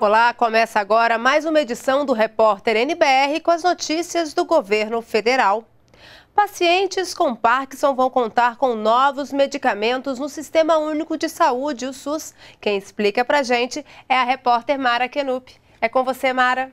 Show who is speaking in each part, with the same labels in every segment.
Speaker 1: Olá, começa agora mais uma edição do Repórter NBR com as notícias do governo federal. Pacientes com Parkinson vão contar com novos medicamentos no Sistema Único de Saúde, o SUS. Quem explica pra gente é a repórter Mara Kenup. É com você, Mara.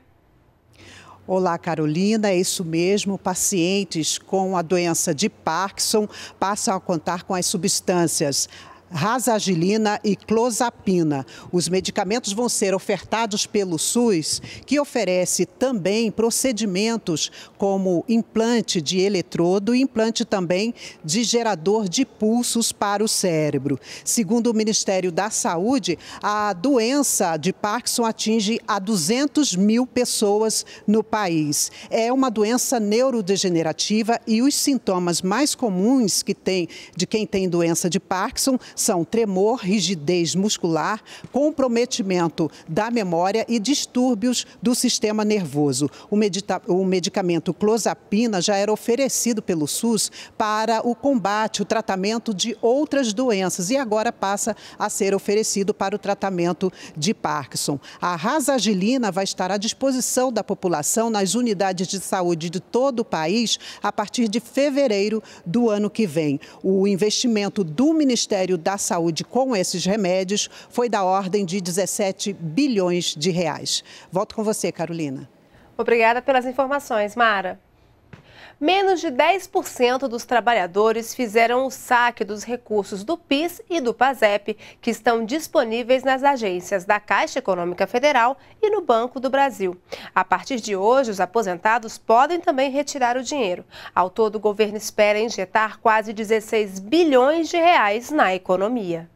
Speaker 2: Olá, Carolina. É isso mesmo. Pacientes com a doença de Parkinson passam a contar com as substâncias rasagilina e clozapina. Os medicamentos vão ser ofertados pelo SUS, que oferece também procedimentos como implante de eletrodo e implante também de gerador de pulsos para o cérebro. Segundo o Ministério da Saúde, a doença de Parkinson atinge a 200 mil pessoas no país. É uma doença neurodegenerativa e os sintomas mais comuns que tem de quem tem doença de Parkinson são tremor, rigidez muscular, comprometimento da memória e distúrbios do sistema nervoso. O, medita... o medicamento clozapina já era oferecido pelo SUS para o combate, o tratamento de outras doenças e agora passa a ser oferecido para o tratamento de Parkinson. A rasagilina vai estar à disposição da população nas unidades de saúde de todo o país a partir de fevereiro do ano que vem. O investimento do Ministério da Saúde com esses remédios foi da ordem de 17 bilhões de reais. Volto com você, Carolina.
Speaker 1: Obrigada pelas informações, Mara menos de 10% dos trabalhadores fizeram o saque dos recursos do PIS e do PASEP, que estão disponíveis nas agências da Caixa Econômica Federal e no Banco do Brasil. A partir de hoje, os aposentados podem também retirar o dinheiro. Ao todo, o governo espera injetar
Speaker 3: quase 16 bilhões de reais na economia.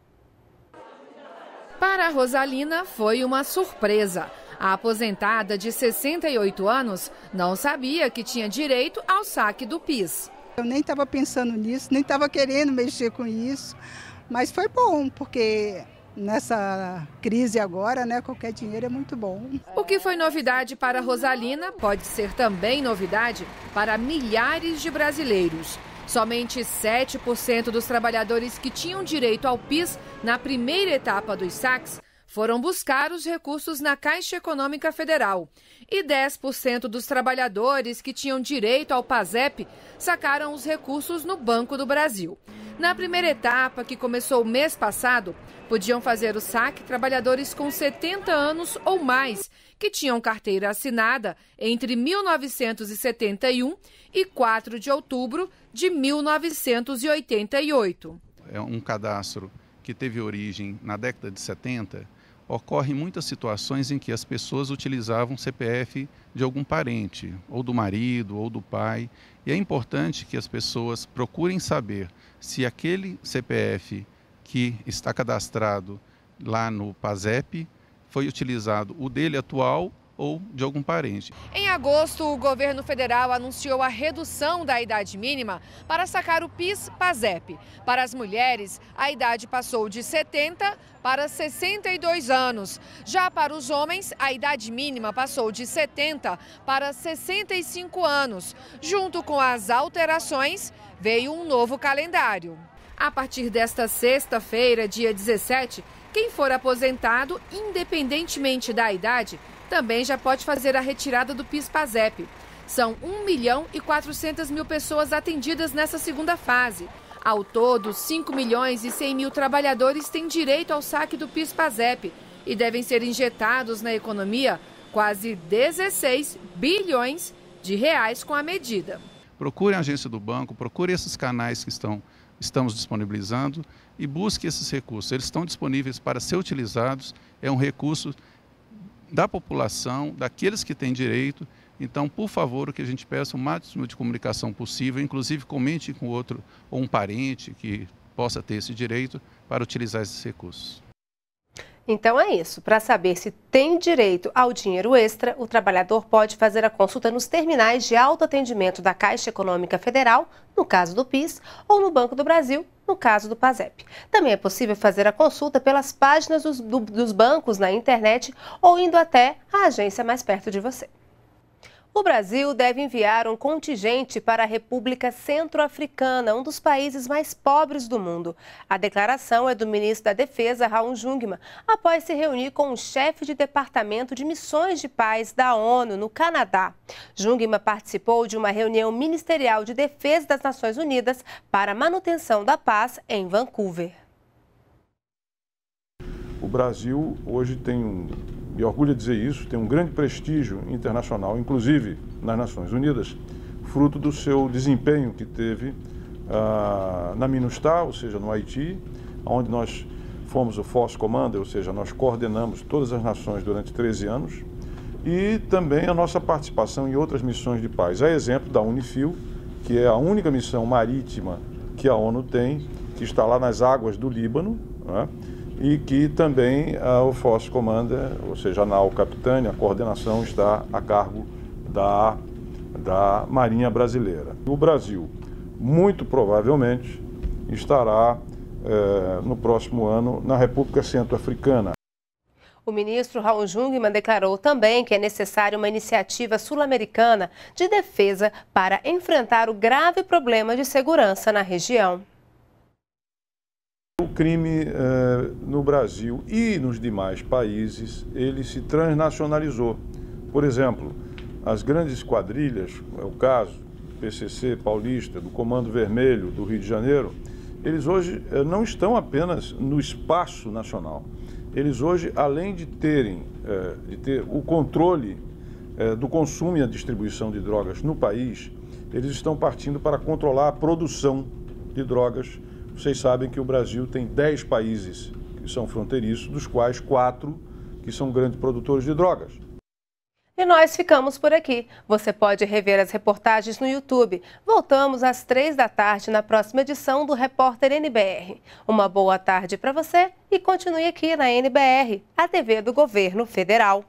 Speaker 3: Para a Rosalina, foi uma surpresa. A aposentada de 68 anos não sabia que tinha direito ao saque do PIS. Eu nem estava pensando nisso, nem estava querendo mexer com isso, mas foi bom, porque nessa
Speaker 2: crise agora, né? Qualquer dinheiro é muito bom.
Speaker 3: O que foi novidade para Rosalina pode ser também novidade para milhares de brasileiros. Somente 7% dos trabalhadores que tinham direito ao PIS na primeira etapa dos saques foram buscar os recursos na Caixa Econômica Federal. E 10% dos trabalhadores que tinham direito ao PASEP sacaram os recursos no Banco do Brasil. Na primeira etapa, que começou o mês passado, podiam fazer o saque trabalhadores com 70 anos ou mais, que tinham carteira assinada entre 1971 e 4 de outubro de 1988.
Speaker 4: É um cadastro que teve origem na década de 70 ocorrem muitas situações em que as pessoas utilizavam CPF de algum parente, ou do marido, ou do pai, e é importante que as pessoas procurem saber se aquele CPF que está cadastrado lá no PASEP foi utilizado o dele atual ou de algum parente.
Speaker 3: Em agosto, o governo federal anunciou a redução da idade mínima para sacar o PIS-PASEP. Para as mulheres, a idade passou de 70 para 62 anos. Já para os homens, a idade mínima passou de 70 para 65 anos. Junto com as alterações, veio um novo calendário. A partir desta sexta-feira, dia 17, quem for aposentado, independentemente da idade, também já pode fazer a retirada do PIS-PASEP. São 1 milhão e 400 mil pessoas atendidas nessa segunda fase. Ao todo, 5 milhões e 100 mil trabalhadores têm direito ao saque do PIS-PASEP e devem ser injetados na economia quase 16 bilhões de reais com a medida.
Speaker 4: Procure a agência do banco, procure esses canais que estão, estamos disponibilizando e busque esses recursos. Eles estão disponíveis para ser utilizados. É um recurso da população, daqueles que têm direito. Então, por favor, o que a gente peça o máximo de comunicação possível, inclusive comente com outro ou um parente que possa ter esse direito para utilizar esses recursos.
Speaker 1: Então é isso. Para saber se tem direito ao dinheiro extra, o trabalhador pode fazer a consulta nos terminais de autoatendimento da Caixa Econômica Federal, no caso do PIS, ou no Banco do Brasil, no caso do PASEP. Também é possível fazer a consulta pelas páginas dos, do, dos bancos na internet ou indo até a agência mais perto de você. O Brasil deve enviar um contingente para a República Centro-Africana, um dos países mais pobres do mundo. A declaração é do ministro da Defesa, Raul Jungmann, após se reunir com o chefe de departamento de missões de paz da ONU no Canadá. Jungmann participou de uma reunião ministerial de defesa das Nações Unidas para a manutenção da paz em Vancouver.
Speaker 5: O Brasil hoje tem um e orgulho é dizer isso, tem um grande prestígio internacional, inclusive nas Nações Unidas, fruto do seu desempenho que teve ah, na MINUSTAH, ou seja, no Haiti, onde nós fomos o Force Commander, ou seja, nós coordenamos todas as nações durante 13 anos, e também a nossa participação em outras missões de paz. a é exemplo da Unifil, que é a única missão marítima que a ONU tem, que está lá nas águas do Líbano, é? e que também ah, o Force Commander, ou seja, a NAL Capitânia, a coordenação está a cargo da, da Marinha Brasileira. O Brasil, muito provavelmente, estará eh, no próximo ano na República Centro-Africana.
Speaker 1: O ministro Raul Jungmann declarou também que é necessária uma iniciativa sul-americana de defesa para enfrentar o grave problema de segurança na região
Speaker 5: crime eh, no Brasil e nos demais países, ele se transnacionalizou. Por exemplo, as grandes quadrilhas, é o caso PCC paulista, do Comando Vermelho do Rio de Janeiro, eles hoje eh, não estão apenas no espaço nacional. Eles hoje, além de terem eh, de ter o controle do consumo e a distribuição de drogas no país, eles estão partindo para controlar a produção de drogas vocês sabem que o Brasil tem 10 países que são fronteiriços, dos quais quatro que são grandes produtores de drogas.
Speaker 1: E nós ficamos por aqui. Você pode rever as reportagens no YouTube. Voltamos às três da tarde na próxima edição do Repórter NBR. Uma boa tarde para você e continue aqui na NBR, a TV do Governo Federal.